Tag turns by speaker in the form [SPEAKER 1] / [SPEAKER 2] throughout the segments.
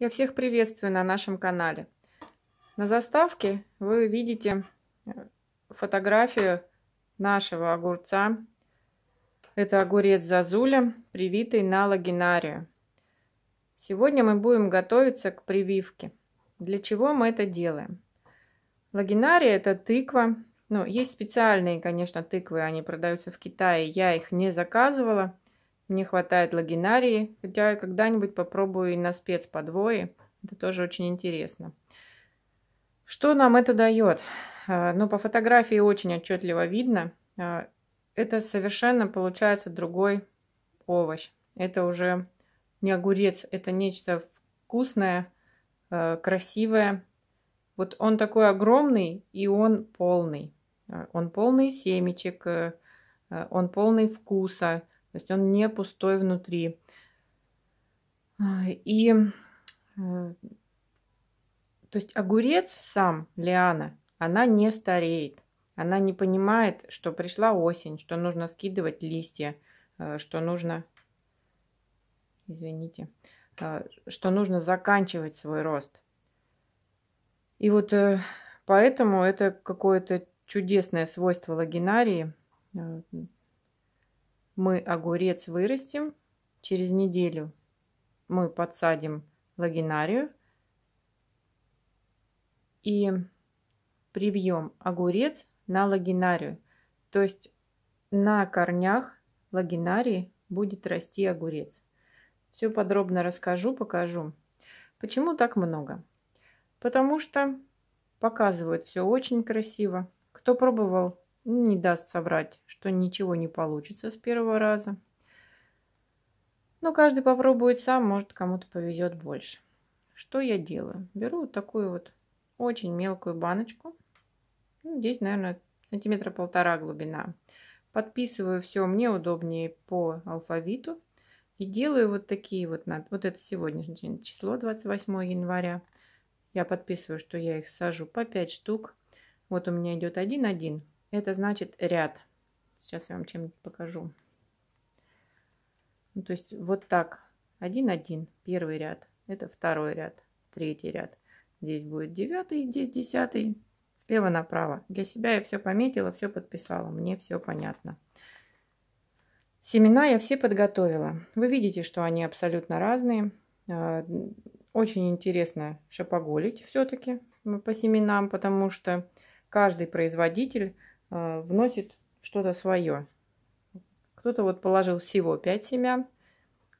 [SPEAKER 1] Я всех приветствую на нашем канале. На заставке вы видите э, фотографию нашего огурца. Это огурец Зазуля, привитый на лагинарию. Сегодня мы будем готовиться к прививке. Для чего мы это делаем? Лагинария – это тыква. Ну, есть специальные, конечно, тыквы, они продаются в Китае. Я их не заказывала – мне хватает лагинарии, хотя я когда-нибудь попробую и на спец Это тоже очень интересно. Что нам это дает? А, ну, по фотографии очень отчетливо видно. А, это совершенно получается другой овощ. Это уже не огурец, это нечто вкусное, а, красивое. Вот он такой огромный и он полный. Он полный семечек, он полный вкуса. То есть он не пустой внутри. А, и э, то есть огурец сам, лиана, она не стареет. Она не понимает, что пришла осень, что нужно скидывать листья, э, что нужно... Извините. Э, что нужно заканчивать свой рост. И вот поэтому это какое-то чудесное свойство лагинарии. Мы огурец вырастим через неделю. Мы подсадим лагинарию и привьем огурец на лагинарию. То есть на корнях лагинарии будет расти огурец. Все подробно расскажу, покажу. Почему так много? Потому что показывают все очень красиво. Кто пробовал не даст соврать, что ничего не получится с первого раза. Но каждый попробует сам, может кому-то повезет больше. Что я делаю? Беру такую вот очень мелкую баночку. Ну, здесь, наверное, сантиметра полтора глубина. Подписываю все мне удобнее по алфавиту. И делаю вот такие вот, вот это сегодняшнее число, 28 января. Я подписываю, что я их сажу по 5 штук. Вот у меня идет 1-1. Это значит ряд. Сейчас я вам чем покажу. Ну, то есть вот так. 1-1, первый ряд. Это второй ряд, третий ряд. Здесь будет девятый, здесь десятый. Слева направо. Для себя я все пометила, все подписала. Мне все понятно. Семена я все подготовила. Вы видите, что они абсолютно разные. А, очень интересно шапоголить все-таки по семенам, потому что каждый производитель Э, вносит что-то свое. Кто-то вот положил всего 5 семян,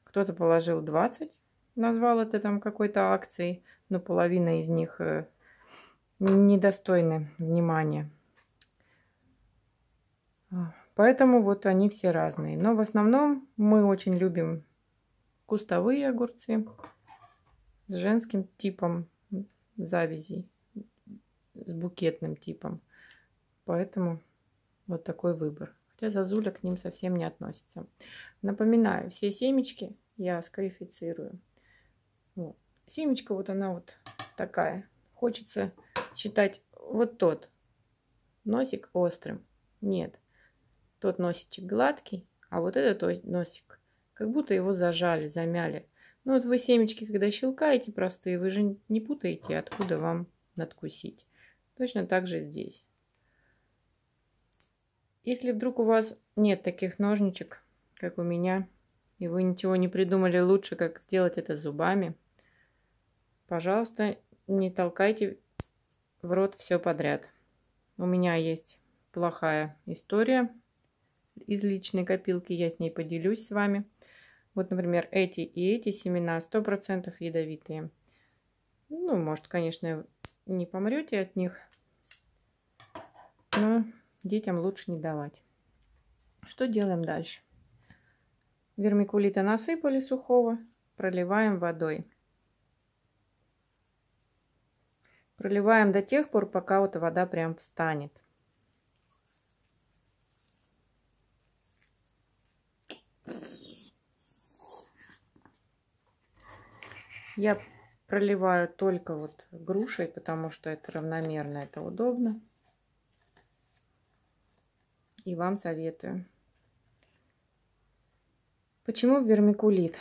[SPEAKER 1] кто-то положил 20, назвал это там какой-то акцией, но половина из них э, недостойны внимания. А, поэтому вот они все разные. Но в основном мы очень любим кустовые огурцы с женским типом завязей, с букетным типом. Поэтому вот такой выбор. Хотя зазуля к ним совсем не относится. Напоминаю, все семечки я скарифицирую. Вот. Семечка вот она вот такая. Хочется считать вот тот носик острым. Нет. Тот носичек гладкий, а вот этот носик как будто его зажали, замяли. Ну вот вы семечки, когда щелкаете простые, вы же не путаете, откуда вам надкусить. Точно так же здесь. Если вдруг у вас нет таких ножничек, как у меня, и вы ничего не придумали лучше, как сделать это зубами, пожалуйста, не толкайте в рот все подряд. У меня есть плохая история из личной копилки, я с ней поделюсь с вами. Вот, например, эти и эти семена 100% ядовитые. Ну, может, конечно, не помрете от них, но детям лучше не давать. Что делаем дальше? Вермикулита насыпали сухого, проливаем водой. Проливаем до тех пор, пока вот вода прям встанет. Я проливаю только вот грушей, потому что это равномерно, это удобно и вам советую. Почему вермикулит?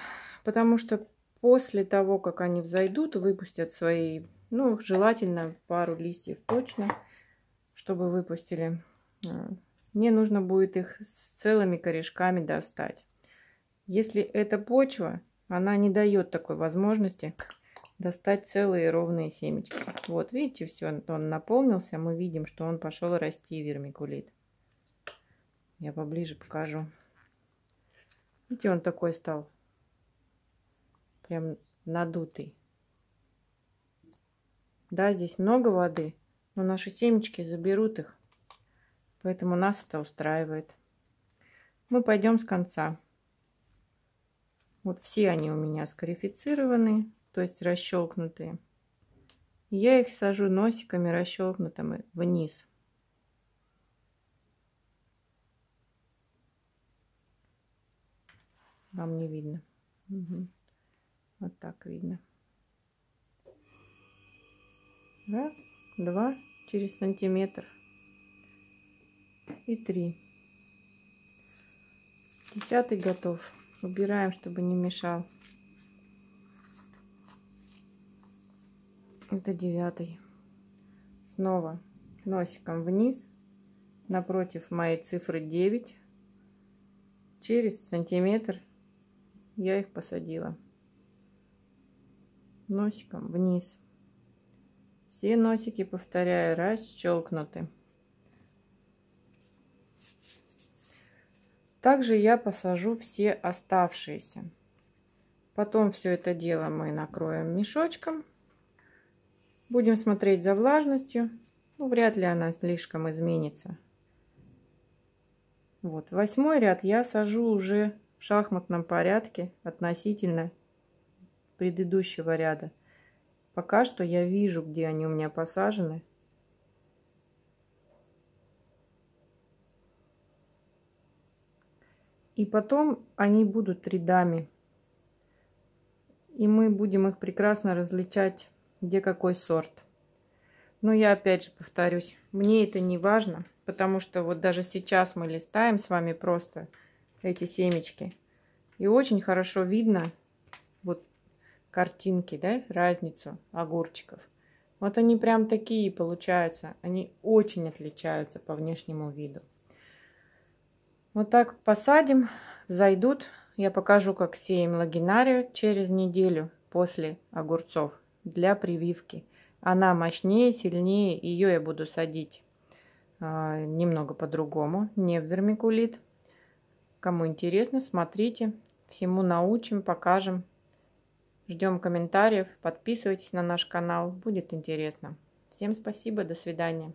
[SPEAKER 1] Потому что после того, как они взойдут, выпустят свои, ну, желательно пару листьев точно, чтобы выпустили. Э, мне нужно будет их с целыми корешками достать. Если это почва, она не дает такой возможности достать целые ровные семечки. Вот, видите, все, он наполнился. Мы видим, что он пошел расти, вермикулит. Я поближе покажу. Видите, он такой стал. Прям надутый. Да, здесь много воды, но наши семечки заберут их. Поэтому нас это устраивает. Мы пойдем с конца. Вот все они у меня скарифицированы, то есть расщелкнутые. Я их сажу носиками расщелкнутыми вниз. Вам не видно. Угу. Вот так видно. Раз, два, через сантиметр. И три. Десятый готов. Убираем, чтобы не мешал. Это девятый. Снова носиком вниз. Напротив моей цифры 9. Через сантиметр я их посадила носиком вниз. Все носики, повторяю, расщелкнуты. Также я посажу все оставшиеся. Потом все это дело мы накроем мешочком. Будем смотреть за влажностью. Ну, вряд ли она слишком изменится. Вот, восьмой ряд я сажу уже в шахматном порядке относительно предыдущего ряда. Пока что я вижу, где они у меня посажены. И потом они будут рядами. И мы будем их прекрасно различать, где какой сорт. Но я опять же повторюсь, мне это не важно, потому что вот даже сейчас мы листаем с вами просто эти семечки. И очень хорошо видно вот картинки, да, разницу огурчиков. Вот они прям такие получаются. Они очень отличаются по внешнему виду. Вот так посадим, зайдут. Я покажу, как сеем лагинарию через неделю после огурцов для прививки. Она мощнее, сильнее. Ее я буду садить э, немного по-другому, не в вермикулит. Кому интересно, смотрите. Всему научим, покажем. Ждем комментариев. Подписывайтесь на наш канал. Будет интересно. Всем спасибо. До свидания.